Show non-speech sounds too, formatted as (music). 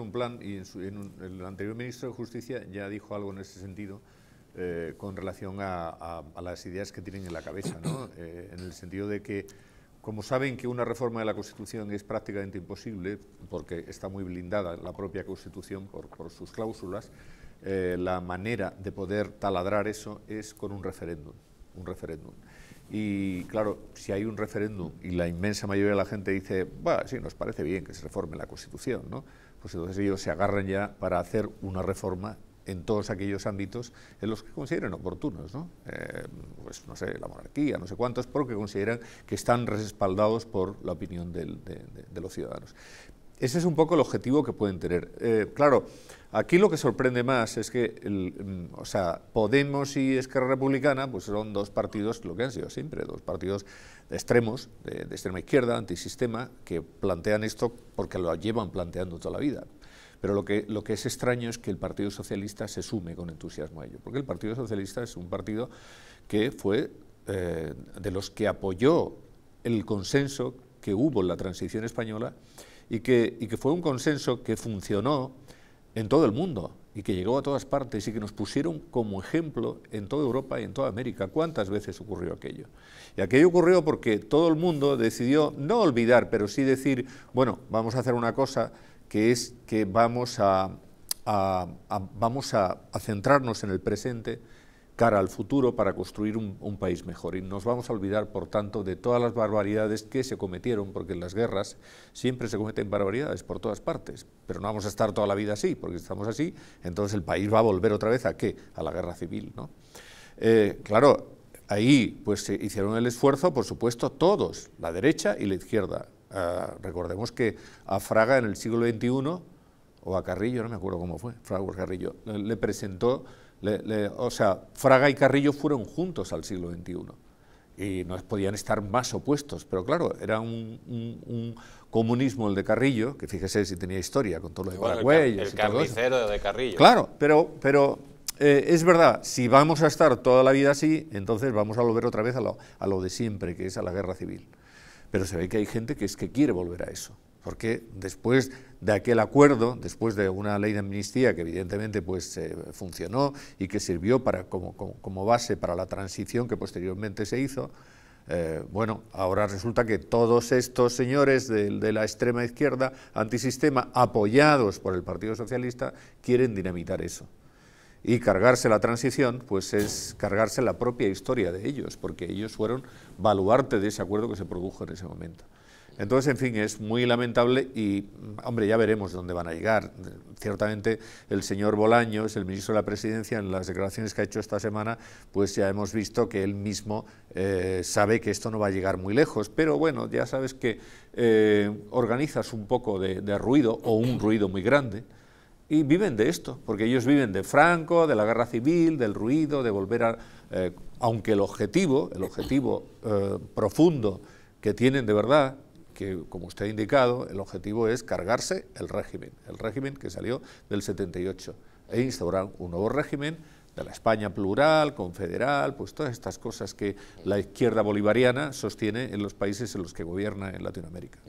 un plan y en el anterior ministro de Justicia ya dijo algo en ese sentido eh, con relación a, las ideas que tienen en la cabeza, ¿no? (coughs) Eh, en el sentido de que, como saben que una reforma de la Constitución es prácticamente imposible, porque está muy blindada la propia Constitución por, sus cláusulas, eh, la manera de poder taladrar eso es con un referéndum un referéndum. Y claro, si hay un referéndum y la inmensa mayoría de la gente dice, bueno, sí, nos parece bien que se reforme la Constitución, ¿no? Pues entonces ellos se agarran ya para hacer una reforma en todos aquellos ámbitos en los que consideren oportunos, ¿no? Eh, pues no sé, la monarquía, no sé cuántos, porque consideran que están respaldados por la opinión de los ciudadanos. Ese es un poco el objetivo que pueden tener. Eh, claro, aquí lo que sorprende más es que mm, o sea, Podemos y Esquerra Republicana pues son dos partidos, lo que han sido siempre, dos partidos extremos, de, extrema izquierda, antisistema, que plantean esto porque lo llevan planteando toda la vida. Pero lo que, lo que es extraño es que el Partido Socialista se sume con entusiasmo a ello, porque el Partido Socialista es un partido que fue eh, de los que apoyó el consenso que hubo en la transición española y que, fue un consenso que funcionó en todo el mundo y que llegó a todas partes y que nos pusieron como ejemplo en toda Europa y en toda América. ¿Cuántas veces ocurrió aquello? Y aquello ocurrió porque todo el mundo decidió no olvidar, pero sí decir, bueno, vamos a hacer una cosa que es que vamos vamos a centrarnos en el presente cara al futuro para construir un, país mejor. Y nos vamos a olvidar, por tanto, de todas las barbaridades que se cometieron, porque en las guerras siempre se cometen barbaridades por todas partes. Pero no vamos a estar toda la vida así, porque si estamos así, entonces el país va a volver otra vez a qué? A la guerra civil. ¿no? Eh, claro, ahí pues se hicieron el esfuerzo, por supuesto, todos, la derecha y la izquierda. Ah, recordemos que a Fraga en el siglo XXI, o a Carrillo, no me acuerdo cómo fue, Fraga o Carrillo, le presentó o sea, Fraga y Carrillo fueron juntos al siglo XXI y no podían estar más opuestos, pero claro, era un, comunismo el de Carrillo, que fíjese si tenía historia con todo lo de Paraguay. El, carnicero de Carrillo. Claro, pero, pero eh, es verdad, si vamos a estar toda la vida así, entonces vamos a volver otra vez a lo, a lo de siempre, que es a la guerra civil. Pero se ve que hay gente que es que quiere volver a eso porque después de aquel acuerdo, después de una ley de amnistía que evidentemente pues, eh, funcionó y que sirvió como, base para la transición que posteriormente se hizo, eh, bueno, ahora resulta que todos estos señores de, de, la extrema izquierda antisistema, apoyados por el Partido Socialista, quieren dinamitar eso. Y cargarse la transición, pues es cargarse la propia historia de ellos, porque ellos fueron baluarte de ese acuerdo que se produjo en ese momento. Entonces, en fin, es muy lamentable y, hombre, ya veremos dónde van a llegar. Ciertamente, el señor Bolaños, el ministro de la Presidencia, en las declaraciones que ha hecho esta semana, pues ya hemos visto que él mismo eh, sabe que esto no va a llegar muy lejos. Pero bueno, ya sabes que eh, organizas un poco de, ruido o un ruido muy grande y viven de esto, porque ellos viven de Franco, de la guerra civil, del ruido, de volver a... Eh, aunque el objetivo, el objetivo profundo que tienen de verdad, como usted ha indicado, el objetivo es cargarse el régimen, el régimen que salió del 78, e instaurar un nuevo régimen de la España plural, confederal, pues todas estas cosas que la izquierda bolivariana sostiene en los países en los que gobierna en Latinoamérica.